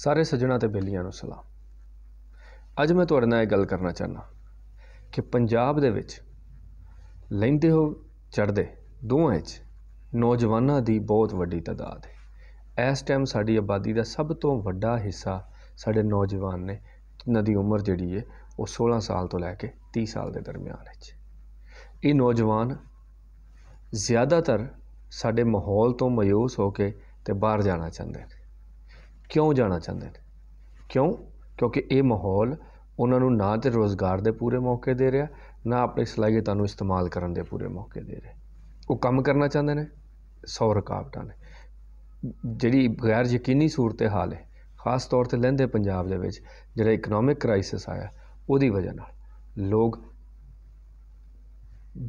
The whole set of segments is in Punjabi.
ਸਾਰੇ ਸੱਜਣਾ ਤੇ ਬੇਲੀਆਂ ਨੂੰ ਸਲਾਮ ਅੱਜ ਮੈਂ ਤੁਹਾਡੇ ਨਾਲ ਇਹ ਗੱਲ ਕਰਨਾ ਚਾਹਨਾ ਕਿ ਪੰਜਾਬ ਦੇ ਵਿੱਚ ਲੈਂਦੇ ਹੋ ਚੜਦੇ ਦੋਵਾਂ ਵਿੱਚ ਨੌਜਵਾਨਾਂ ਦੀ ਬਹੁਤ ਵੱਡੀ ਤਦਾਦ ਹੈ ਇਸ ਟਾਈਮ ਸਾਡੀ ਆਬਾਦੀ ਦਾ ਸਭ ਤੋਂ ਵੱਡਾ ਹਿੱਸਾ ਸਾਡੇ ਨੌਜਵਾਨ ਨੇ ਜਿਨ੍ਹਾਂ ਦੀ ਉਮਰ ਜਿਹੜੀ ਹੈ ਉਹ 16 ਸਾਲ ਤੋਂ ਲੈ ਕੇ 30 ਸਾਲ ਦੇ ਦਰਮਿਆਨ ਵਿੱਚ ਇਹ ਨੌਜਵਾਨ ਜ਼ਿਆਦਾਤਰ ਸਾਡੇ ਮਾਹੌਲ ਤੋਂ ਮਯੂਸ ਹੋ ਕੇ ਤੇ ਬਾਹਰ ਜਾਣਾ ਚਾਹੁੰਦੇ ਨੇ ਕਿਉਂ ਜਾਣਾ ਚਾਹੁੰਦੇ ਨੇ ਕਿਉਂ ਕਿਉਂਕਿ ਇਹ ਮਾਹੌਲ ਉਹਨਾਂ ਨੂੰ ਨਾ ਤੇ ਰੋਜ਼ਗਾਰ ਦੇ ਪੂਰੇ ਮੌਕੇ ਦੇ ਰਿਹਾ ਨਾ ਆਪਣੀ ਸਲਾਹੀਅਤਾਂ ਨੂੰ ਇਸਤੇਮਾਲ ਕਰਨ ਦੇ ਪੂਰੇ ਮੌਕੇ ਦੇ ਰਿਹਾ ਉਹ ਕੰਮ ਕਰਨਾ ਚਾਹੁੰਦੇ ਨੇ ਸੌ ਰੁਕਾਵਟਾਂ ਨੇ ਜਿਹੜੀ ਗੈਰ ਯਕੀਨੀ ਸੂਰਤ ਹਾਲ ਹੈ ਖਾਸ ਤੌਰ ਤੇ ਲਹਿੰਦੇ ਪੰਜਾਬ ਦੇ ਵਿੱਚ ਜਿਹੜਾ ਇਕਨੋਮਿਕ ਕ੍ਰਾਈਸਿਸ ਆਇਆ ਉਹਦੀ ਵਜ੍ਹਾ ਨਾਲ ਲੋਕ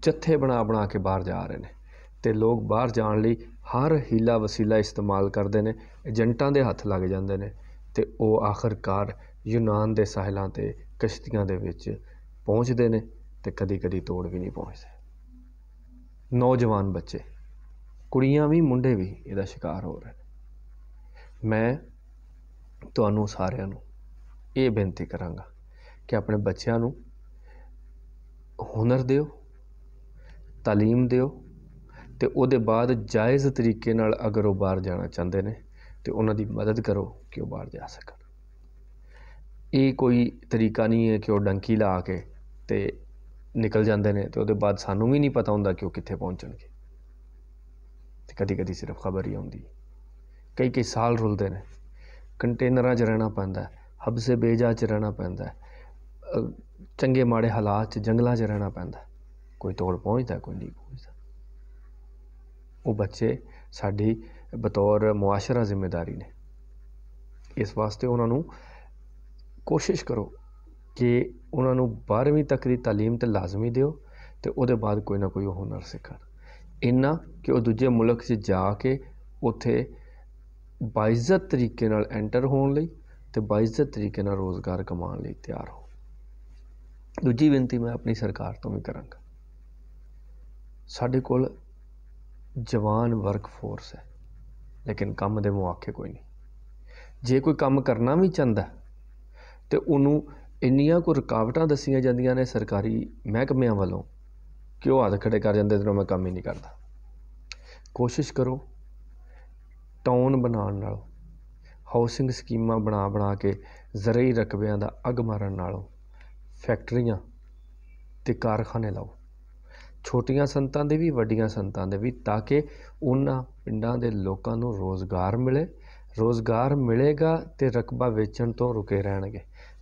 ਜੱਥੇ ਬਣਾ ਬਣਾ ਕੇ ਬਾਹਰ ਜਾ ਰਹੇ ਨੇ ਤੇ ਲੋਕ ਬਾਹਰ ਜਾਣ ਲਈ ਹਰ ਹੀਲਾ ਵਸੀਲਾ ਇਸਤੇਮਾਲ ਕਰਦੇ ਨੇ ਏਜੰਟਾਂ ਦੇ ਹੱਥ ਲੱਗ ਜਾਂਦੇ ਨੇ ਤੇ ਉਹ ਆਖਰਕਾਰ ਯੂਨਾਨ ਦੇ ਸਾਹਿਲਾਂ ਤੇ ਕਿਸ਼ਤੀਆਂ ਦੇ ਵਿੱਚ ਪਹੁੰਚਦੇ ਨੇ ਤੇ ਕਦੀ-ਕਦੀ ਤੋੜ ਵੀ ਨਹੀਂ ਪਹੁੰਚਦੇ ਨੌਜਵਾਨ ਬੱਚੇ ਕੁੜੀਆਂ ਵੀ ਮੁੰਡੇ ਵੀ ਇਹਦਾ ਸ਼ਿਕਾਰ ਹੋ ਰਹੇ ਨੇ ਮੈਂ ਤੁਹਾਨੂੰ ਸਾਰਿਆਂ ਨੂੰ ਇਹ ਬੇਨਤੀ ਕਰਾਂਗਾ ਕਿ ਆਪਣੇ ਬੱਚਿਆਂ ਨੂੰ ਹੁਨਰ ਦਿਓ تعلیم ਦਿਓ ਤੇ ਉਹਦੇ ਬਾਅਦ ਜਾਇਜ਼ ਤਰੀਕੇ ਨਾਲ ਅਗਰ ਉਹ ਬਾਹਰ ਜਾਣਾ ਚਾਹੁੰਦੇ ਨੇ ਤੇ ਉਹਨਾਂ ਦੀ ਮਦਦ ਕਰੋ ਕਿ ਉਹ ਬਾਹਰ ਜਾ ਸਕਣ ਇਹ ਕੋਈ ਤਰੀਕਾ ਨਹੀਂ ਹੈ ਕਿ ਉਹ ਡੰਕੀ ਲਾ ਕੇ ਤੇ ਨਿਕਲ ਜਾਂਦੇ ਨੇ ਤੇ ਉਹਦੇ ਬਾਅਦ ਸਾਨੂੰ ਵੀ ਨਹੀਂ ਪਤਾ ਹੁੰਦਾ ਕਿ ਉਹ ਕਿੱਥੇ ਪਹੁੰਚਣਗੇ ਤੇ ਕਦੀ ਕਦੀ ਸਿਰਫ ਖਬਰ ਹੀ ਆਉਂਦੀ ਕਈ ਕਈ ਸਾਲ ਰੁਲਦੇ ਨੇ ਕੰਟੇਨਰਾਂ 'ਚ ਰਹਿਣਾ ਪੈਂਦਾ ਹਬਸੇ ਬੇਜਾ 'ਚ ਰਹਿਣਾ ਪੈਂਦਾ ਚੰਗੇ ਮਾੜੇ ਹਾਲਾਤ 'ਚ ਜੰਗਲਾਂ 'ਚ ਰਹਿਣਾ ਪੈਂਦਾ ਕੋਈ ਤੋੜ ਪਹੁੰਚਦਾ ਕੋਈ ਨਹੀਂ ਪਹੁੰਚਦਾ ਉਹ ਬੱਚੇ ਸਾਡੀ ਬਤੌਰ ਮੁਆਸ਼ਰਾ ਜ਼ਿੰਮੇਵਾਰੀ ਨੇ ਇਸ ਵਾਸਤੇ ਉਹਨਾਂ ਨੂੰ ਕੋਸ਼ਿਸ਼ ਕਰੋ ਕਿ ਉਹਨਾਂ ਨੂੰ 12ਵੀਂ ਤੱਕ ਦੀ تعلیم ਤੇ ਲਾਜ਼ਮੀ ਦਿਓ ਤੇ ਉਹਦੇ ਬਾਅਦ ਕੋਈ ਨਾ ਕੋਈ ਹੁਨਰ ਸਿੱਖਣ ਇੰਨਾ ਕਿ ਉਹ ਦੂਜੇ ਮੁਲਕ 'ਚ ਜਾ ਕੇ ਉੱਥੇ ਬਾਇਜ਼ਤ ਤਰੀਕੇ ਨਾਲ ਐਂਟਰ ਹੋਣ ਲਈ ਤੇ ਬਾਇਜ਼ਤ ਤਰੀਕੇ ਨਾਲ ਰੋਜ਼ਗਾਰ ਕਮਾਉਣ ਲਈ ਤਿਆਰ ਹੋ ਦੂਜੀ ਬੇਨਤੀ ਮੈਂ ਆਪਣੀ ਸਰਕਾਰ ਤੋਂ ਵੀ ਕਰਾਂਗਾ ਸਾਡੇ ਕੋਲ ਜਵਾਨ ਵਰਕਫੋਰਸ ਹੈ ਲੇਕਿਨ ਕੰਮ ਦੇ ਮੌਕੇ ਕੋਈ ਨਹੀਂ ਜੇ ਕੋਈ ਕੰਮ ਕਰਨਾ ਵੀ ਚਾਹੁੰਦਾ ਤੇ ਉਹਨੂੰ ਇੰਨੀਆਂ ਕੋ ਰੁਕਾਵਟਾਂ ਦੱਸੀਆਂ ਜਾਂਦੀਆਂ ਨੇ ਸਰਕਾਰੀ ਮਹਿਕਮਿਆਂ ਵੱਲੋਂ ਕਿ ਉਹ ਹੱਥ ਖੜੇ ਕਰ ਜਾਂਦੇ ਜਦੋਂ ਮੈਂ ਕੰਮ ਹੀ ਨਹੀਂ ਕਰਦਾ ਕੋਸ਼ਿਸ਼ ਕਰੋ ਟਾਊਨ ਬਣਾਉਣ ਨਾਲ ਹਾਊਸਿੰਗ ਸਕੀਮਾਂ ਬਣਾ ਬਣਾ ਕੇ ਜ਼ਰਈ ਰਕਬਿਆਂ ਦਾ ਅਗ ਮਾਰਨ ਨਾਲੋਂ ਫੈਕਟਰੀਆਂ ਤੇ ਕਾਰਖਾਨੇ ਲਾਓ ਛੋਟੀਆਂ ਸੰਤਾਂ ਦੇ ਵੀ ਵੱਡੀਆਂ ਸੰਤਾਂ ਦੇ ਵੀ ਤਾਂ ਕਿ ਉਹਨਾਂ ਪਿੰਡਾਂ ਦੇ ਲੋਕਾਂ ਨੂੰ ਰੋਜ਼ਗਾਰ ਮਿਲੇ ਰੋਜ਼ਗਾਰ ਮਿਲੇਗਾ ਤੇ ਰਕਬਾ ਵੇਚਣ ਤੋਂ ਰੁਕੇ ਰਹਿਣਗੇ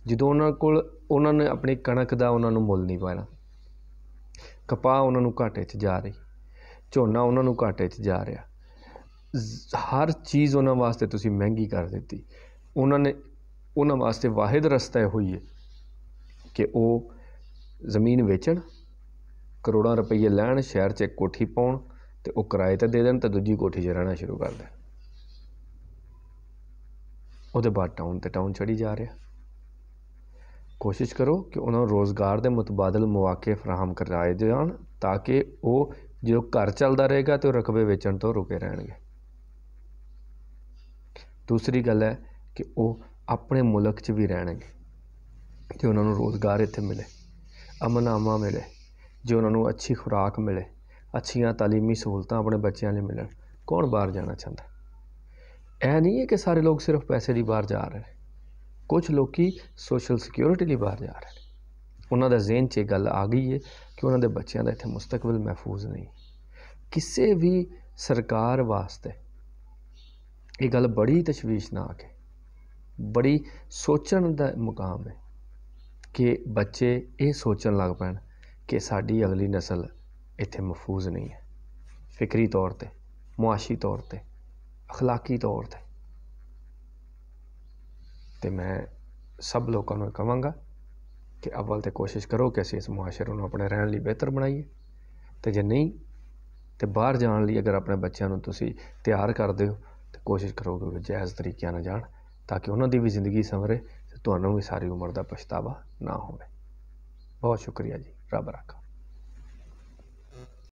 ਜਦੋਂ ਉਹਨਾਂ ਕੋਲ ਉਹਨਾਂ ਨੇ ਆਪਣੀ ਕਣਕ ਦਾ ਉਹਨਾਂ ਨੂੰ ਮੁੱਲ ਨਹੀਂ ਪਾਇਆ ਕਪਾਹ ਉਹਨਾਂ ਨੂੰ ਘਾਟੇ 'ਚ ਜਾ ਰਹੀ ਝੋਨਾ ਉਹਨਾਂ ਨੂੰ ਘਾਟੇ 'ਚ ਜਾ ਰਿਹਾ ਹਰ ਚੀਜ਼ ਉਹਨਾਂ ਵਾਸਤੇ ਤੁਸੀਂ ਮਹਿੰਗੀ ਕਰ ਦਿੱਤੀ ਉਹਨਾਂ ਨੇ ਉਹਨਾਂ ਵਾਸਤੇ ਵਾਹਿਦ ਰਸਤਾ ਹੋਈ ਹੈ ਕਿ ਉਹ ਜ਼ਮੀਨ ਵੇਚਣ ਕਰੋੜਾਂ ਰੁਪਏ ਲੈਣ ਸ਼ਹਿਰ 'ਚ ਇੱਕ ਕੋਠੀ ਪਾਉਣ ਤੇ ਉਹ ਕਿਰਾਏ ਤੇ ਦੇ ਦੇਣ ਤੇ ਦੂਜੀ ਕੋਠੀ 'ਚ ਰਹਿਣਾ ਸ਼ੁਰੂ ਕਰ ਦੇ। ਉਹਦੇ ਬਾਅਦ ਟਾਊਨ ਤੇ ਟਾਊਨ ਚੜੀ ਜਾ ਰਿਹਾ ਕੋਸ਼ਿਸ਼ ਕਰੋ ਕਿ ਉਹਨਾਂ ਨੂੰ ਰੋਜ਼ਗਾਰ ਦੇ ਮਤਬਾਦਲ ਮੌਕੇ ਫਰਾਹਮ ਕਰਾਏ ਜਾਣ ਤਾਂ ਕਿ ਉਹ ਜਦੋਂ ਘਰ ਚੱਲਦਾ ਰਹੇਗਾ ਤੇ ਉਹ ਰਕਬੇ ਵੇਚਣ ਤੋਂ ਰੁਕੇ ਰਹਿਣਗੇ ਦੂਸਰੀ ਗੱਲ ਹੈ ਕਿ ਉਹ ਆਪਣੇ ਮੁਲਕ 'ਚ ਵੀ ਰਹਿਣਗੇ ਤੇ ਉਹਨਾਂ ਨੂੰ ਰੋਜ਼ਗਾਰ ਇੱਥੇ ਮਿਲੇ ਅਮਨ ਆਮਾ ਮਿਲੇ ਜੇ ਉਹਨਾਂ ਨੂੰ ਅੱਛੀ ਖੁਰਾਕ ਮਿਲੇ ਅੱਛੀਆਂ تعلیمی ਸਹੂਲਤਾਂ ਆਪਣੇ ਬੱਚਿਆਂ ਲਈ ਮਿਲਣ ਕੌਣ ਬਾਹਰ ਜਾਣਾ ਚਾਹੁੰਦਾ ਐ ਨਹੀਂ ਹੈ ਕਿ ਸਾਰੇ ਲੋਕ ਸਿਰਫ ਪੈਸੇ ਲਈ ਬਾਹਰ ਜਾ ਰਹੇ ਕੁਝ ਲੋਕੀ ਸੋਸ਼ਲ ਸਿਕਿਉਰਿਟੀ ਲਈ ਬਾਹਰ ਜਾ ਰਹੇ ਉਹਨਾਂ ਦਾ ਜ਼ਿਹਨ 'ਚ ਇਹ ਗੱਲ ਆ ਗਈ ਹੈ ਕਿ ਉਹਨਾਂ ਦੇ ਬੱਚਿਆਂ ਦਾ ਇੱਥੇ ਮਸਤਕਬਲ ਮਹਿਫੂਜ਼ ਨਹੀਂ ਕਿਸੇ ਵੀ ਸਰਕਾਰ ਵਾਸਤੇ ਇਹ ਗੱਲ ਬੜੀ ਤਸ਼ਵੀਸ਼ਨਾਕ ਹੈ ਬੜੀ ਸੋਚਣ ਦਾ ਮੁਕਾਮ ਹੈ ਕਿ ਬੱਚੇ ਇਹ ਸੋਚਣ ਲੱਗ ਪੈਣ कि साड़ी अगली नस्ल इतने महफूज नहीं है फिक्री तौर पर मुआशी तौर पर अखलाकी तौर पर तो मैं सब लोगों को कहंगा कि अव्वल तो कोशिश करो कि असं इस मुआशरे को अपने रहने लिए बेहतर बनाइए तो जो नहीं तो बहर जाने अगर अपने बच्चों तुम तैयार कर दौ तो कोशिश करो कि जायज तरीक न जा ताकि उन्होंने भी जिंदगी संवरे तो भी सारी उम्र का पछतावा ना हो बहुत शुक्रिया जी ਰੱਬ ਰਾਖਾ